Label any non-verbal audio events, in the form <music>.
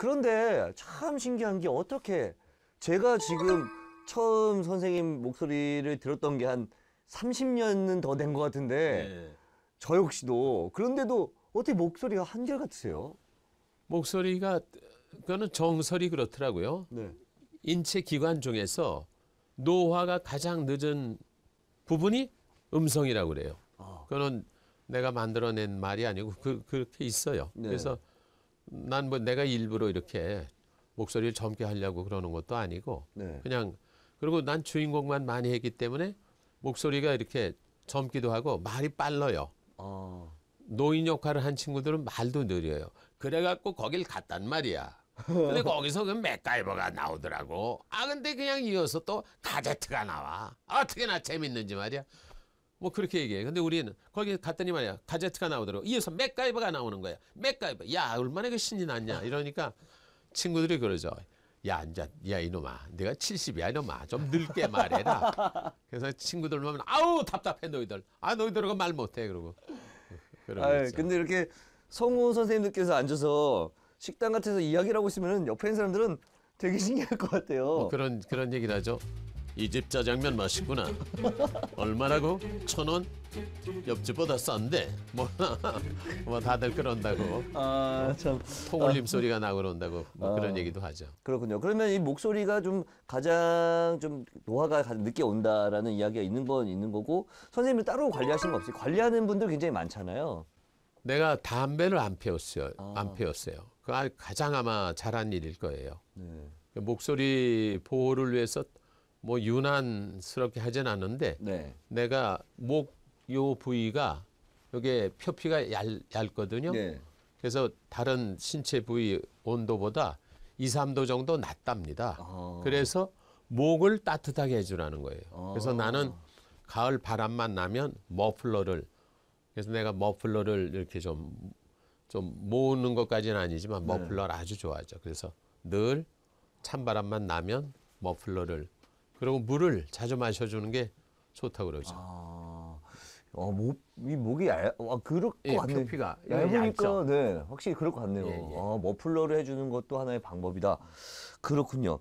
그런데 참 신기한 게 어떻게 제가 지금 처음 선생님 목소리를 들었던 게 한 30년은 더 된 것 같은데 네. 저 역시도 그런데도 어떻게 목소리가 한결같으세요? 목소리가 그거는 정설이 그렇더라고요. 네. 인체 기관 중에서 노화가 가장 늦은 부분이 음성이라고 그래요. 아. 그거는 내가 만들어낸 말이 아니고 그, 그렇게 있어요. 네. 그래서 난뭐 내가 일부러 이렇게 목소리를 젊게 하려고 그러는 것도 아니고 네. 그냥 그리고 난 주인공만 많이 했기 때문에 목소리가 이렇게 젊기도 하고 말이 빨라요. 어. 노인 역할을 한 친구들은 말도 느려요. 그래갖고 거길 갔단 말이야. 근데 <laughs> 거기서 그 맥가이버가 나오더라고. 아 근데 그냥 이어서 또 가제트가 나와. 어떻게나 재밌는지 말이야. 뭐 그렇게 얘기해. 근데 우리는 거기 갔더니 말이야. 가제트가 나오더라고. 이어서 맥가이버가 나오는 거야. 맥가이버. 야 얼마나 그 신이 났냐. 이러니까 친구들이 그러죠. 야, 앉아, 야, 이놈아. 내가 70이야, 이놈아. 좀 늙게 말해라. 그래서 친구들 보면, 아우, 답답해, 너희들. 아, 너희들하고 말 못해. 그러고. 아유, 근데 이렇게 성우 선생님들께서 앉아서 식당 같아서 이야기를 하고 있으면 옆에 있는 사람들은 되게 신기할 것 같아요. 뭐 그런, 그런 얘기를 하죠. 이집 짜장면 맛있구나. 얼마라고? 천 원? 옆집보다 싼데? 뭐, <laughs> 뭐 다들 그런다고. 아, 참. 통울림 아. 소리가 나고 그런다고 뭐 아. 그런 얘기도 하죠. 그렇군요. 그러면 이 목소리가 좀 가장 좀 노화가 가장 늦게 온다라는 이야기가 있는 건 있는 거고 선생님은 따로 관리하시거 없어요? 관리하는 분들 굉장히 많잖아요. 내가 담배를 안 피웠어요. 아. 안 피웠어요. 그 가장 아마 잘한 일일 거예요. 네. 목소리 보호를 위해서 뭐 유난스럽게 하진 않는데 네. 내가 목 요 부위가 요게 표피가 얇, 얇거든요. 네. 그래서 다른 신체 부위 온도보다 2, 3도 정도 낮답니다. 아. 그래서 목을 따뜻하게 해주라는 거예요. 아. 그래서 나는 가을 바람만 나면 머플러를 그래서 내가 머플러를 이렇게 좀 좀 모으는 것까지는 아니지만 네. 머플러를 네. 아주 좋아하죠. 그래서 늘 찬바람만 나면 머플러를 그리고 물을 자주 마셔주는 게 좋다고 그러죠. 아, 어, 목, 이 목이 얇, 아, 그럴 것 예, 같네요. 피가 얇으니까, 네, 확실히 그럴 것 같네요. 예, 예. 아, 머플러를 해주는 것도 하나의 방법이다. 그렇군요.